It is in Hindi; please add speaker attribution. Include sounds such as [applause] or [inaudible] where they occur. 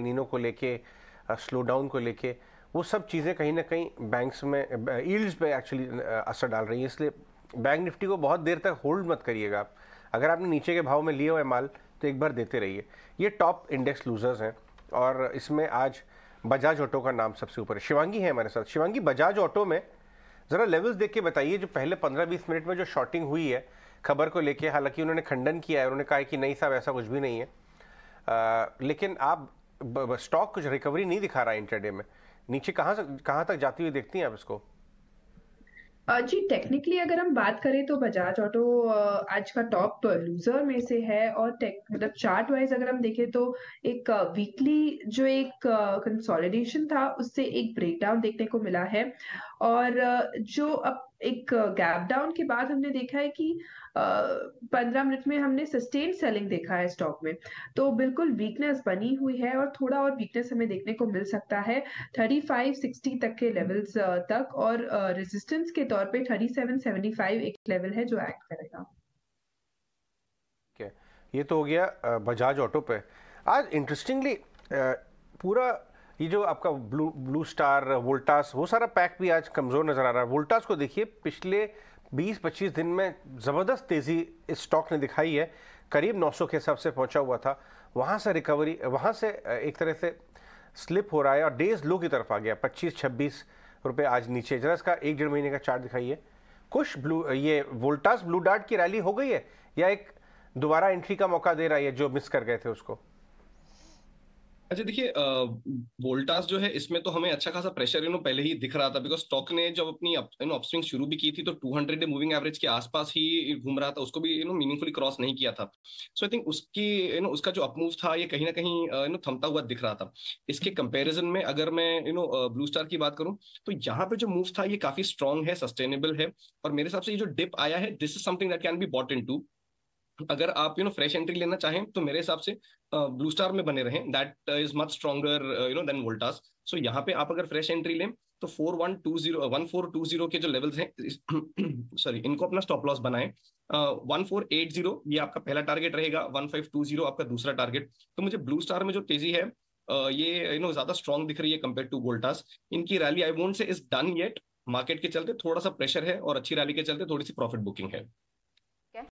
Speaker 1: नीनो को लेके स्लो डाउन को लेके वो सब चीज़ें कहीं ना कहीं बैंक्स में ईल्ड्स पे एक्चुअली असर डाल रही हैं इसलिए बैंक निफ्टी को बहुत देर तक होल्ड मत करिएगा आप अगर आपने नीचे के भाव में लिए हुए माल तो एक बार देते रहिए ये टॉप इंडेक्स लूजर्स हैं और इसमें आज बजाज ऑटो का नाम सबसे ऊपर है शिवांगी है हमारे साथ शिवांगी बजाज ऑटो में ज़रा लेवल्स देख के बताइए जो पहले पंद्रह बीस मिनट में जो शॉर्टिंग हुई है खबर को लेके हालांकि उन्होंने खंडन किया है उन्होंने कहा है कि नहीं साहब ऐसा कुछ भी नहीं है आ, लेकिन आप स्टॉक कुछ रिकवरी नहीं दिखा रहा है इंटरडे में नीचे कहाँ कहाँ तक जाती हुई देखती हैं आप इसको
Speaker 2: जी टेक्निकली अगर हम बात करें तो बजाज ऑटो आज का टॉप लूजर में से है और टेक मतलब चार्ट वाइज अगर हम देखें तो एक वीकली जो एक कंसोलिडेशन था उससे एक ब्रेकडाउन देखने को मिला है और जो अब एक गैप डाउन के बाद हमने देखा है कि पंद्रह मिनट में हमने सस्टेन सेलिंग देखा है स्टॉक में तो बिल्कुल वीकनेस बनी हुई है और थोड़ा और वीकनेस हमें देखने को मिल सकता है थर्टी फाइव सिक्सटी तक के लेवल्स तक और रेजिस्टेंस के तौर पे थर्टी सेवन सेवेंटी फाइव एक लेवल है जो एक्ट करेगा
Speaker 1: ये तो हो गया बजाज ऑटो पे आज इंटरेस्टिंगली पूरा ये जो आपका ब्लू ब्लू स्टार वोल्टास वो सारा पैक भी आज कमज़ोर नज़र आ रहा है वोल्टास को देखिए पिछले 20-25 दिन में ज़बरदस्त तेज़ी इस स्टॉक ने दिखाई है करीब 900 के हिसाब से पहुंचा हुआ था वहां से रिकवरी वहां से एक तरह से स्लिप हो रहा है और डेज लो की तरफ आ गया 25-26 रुपए आज नीचे जरा इसका एक डेढ़ महीने का चार्ट दिखाइए कुछ ब्लू ये वोल्टास ब्लू डार्ट की रैली हो गई है या एक दोबारा एंट्री का मौका दे रहा है जो मिस कर गए थे उसको
Speaker 3: अच्छा देखिए वोल्टास जो है इसमें तो हमें अच्छा खासा प्रेशर यू नो पहले ही दिख रहा था बिकॉज स्टॉक ने जब अपनी यू नो अपस्विंग शुरू भी की थी तो 200 हंड्रेड मूविंग एवरेज के आसपास ही घूम रहा था उसको भी यू नो मीनिंगफुली क्रॉस नहीं किया था सो आई थिंक उसकी यू नो उसका जो अपमूव था ये कहीं ना कहीं यू नो थमता हुआ दिख रहा था इसके कंपेरिजन में अगर मैं यू नो ब्लू स्टार की बात करूँ तो यहाँ पे जो मूव था ये काफी स्ट्रॉन्ग है सस्टेनेबल है और मेरे हिसाब से ये जो डिप आया है this is something that can be bought into अगर आप यू नो फ्रेश एंट्री लेना चाहें तो मेरे हिसाब से ब्लू स्टार में बने रहें that is much stronger you know than Voltas so यहाँ पे आप अगर फ्रेश एंट्री लें तो four one two zero one four two zero के जो लेवल्स हैं सॉरी [clears throat] इनको अपना स्टॉप लॉस बनाएं वन फोर एट जीरो ये आपका पहला टारगेट रहेगा वन फाइव टू जीरो आपका दूसरा टारगेट तो मुझे ब्लू स्टार में जो तेजी है uh, ये यू नो ज्यादा स्ट्रॉन्ग दिख रही है कंपेयर टू वोल्टास इनकी rally I would say is done yet market के चलते थोड़ा सा प्रेशर है और अच्छी रैली के चलते थोड़ी सी प्रॉफिट बुकिंग है